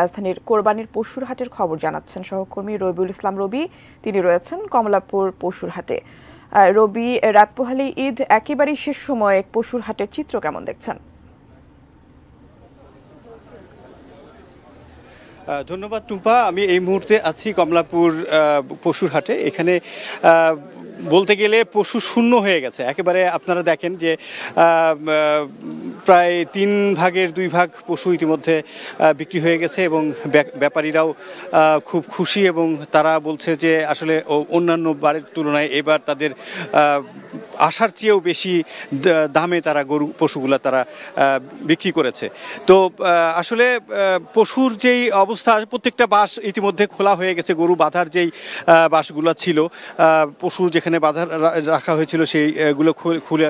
রাজধানীর কোরবানির পশুরহাটের খবর জানাচ্ছেন সহকর্মী রবিউল ইসলাম রবি তিনি রয়েছেন কমলাপুর পশুরহাটে রবি রাত পোহালি ঈদ একেবারেই শেষ সময়ে পশুরহাটের চিত্র কেমন দেখছেন ধন্যবাদ টুম্পা আমি এই মুহূর্তে আছি কমলাপুর পশুরহাটে এখানে বলতে গেলে পশু শূন্য হয়ে গেছে একেবারে আপনারা দেখেন যে প্রায় তিন ভাগের দুই ভাগ পশু ইতিমধ্যে বিক্রি হয়ে গেছে এবং ব্যাপারীরাও খুব খুশি এবং তারা বলছে যে আসলে অন্যান্য বারের তুলনায় এবার তাদের আসার চেয়েও বেশি দামে তারা গরু পশুগুলো তারা বিক্রি করেছে তো আসলে পশুর যেই অবস্থা প্রত্যেকটা বাস ইতিমধ্যে খোলা হয়ে গেছে গরু বাঁধার যেই বাসগুলো ছিল পশু যেখানে বাঁধার রাখা হয়েছিল সেইগুলো খুলে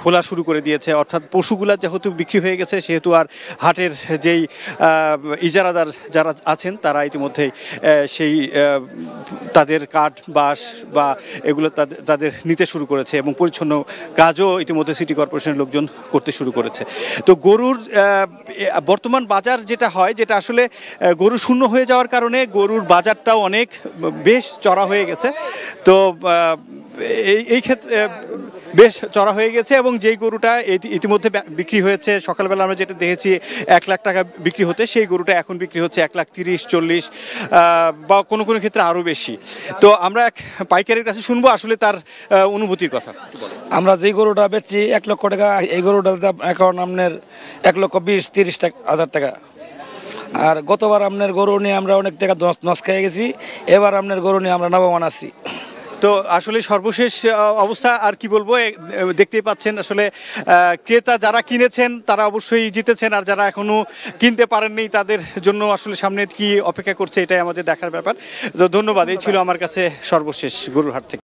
খোলা শুরু করে দিয়েছে অর্থাৎ পশুগুলো যেহেতু বিক্রি হয়ে গেছে সেহেতু আর হাটের যেই ইজারাদার যারা আছেন তারা ইতিমধ্যেই সেই তাদের কাঠ বাঁশ বা এগুলো তাদের নিতে শুরু করেছে এবং পরিচ্ছন্ন কাজও ইতিমধ্যে সিটি কর্পোরেশনের লোকজন করতে শুরু করেছে তো গরুর বর্তমান বাজার যেটা হয় যেটা আসলে গরু শূন্য হয়ে যাওয়ার কারণে গরুর বাজারটাও অনেক বেশ চড়া হয়ে গেছে তো এই এই ক্ষেত্রে বেশ চড়া হয়ে গেছে এবং যেই গরুটা ইতিমধ্যে বিক্রি হয়েছে সকালবেলা আমরা যেটা দেখেছি এক লাখ টাকা বিক্রি হতে সেই গরুটা এখন বিক্রি হচ্ছে এক লাখ তিরিশ চল্লিশ বা কোনো কোনো ক্ষেত্রে আরও বেশি তো আমরা এক পাইকারের কাছে শুনবো আসলে তার অনুভূতির কথা আমরা যে গরুটা বেচছি এক লক্ষ টাকা এই গরুটার দাম এখন আপনার এক লক্ষ বিশ তিরিশ টাকা হাজার টাকা আর গতবার আপনার গরু নিয়ে আমরা অনেক টাকা নষ্ট খেয়ে গেছি এবার আপনার গরু নিয়ে আমরা নবমান আছি তো আসলে সর্বশেষ অবস্থা আর কি বলবো দেখতেই পাচ্ছেন আসলে ক্রেতা যারা কিনেছেন তারা অবশ্যই জিতেছেন আর যারা এখনও কিনতে পারেননি তাদের জন্য আসলে সামনে কি অপেক্ষা করছে এটাই আমাদের দেখার ব্যাপার তো ধন্যবাদ এই ছিল আমার কাছে সর্বশেষ গরুর হাট থেকে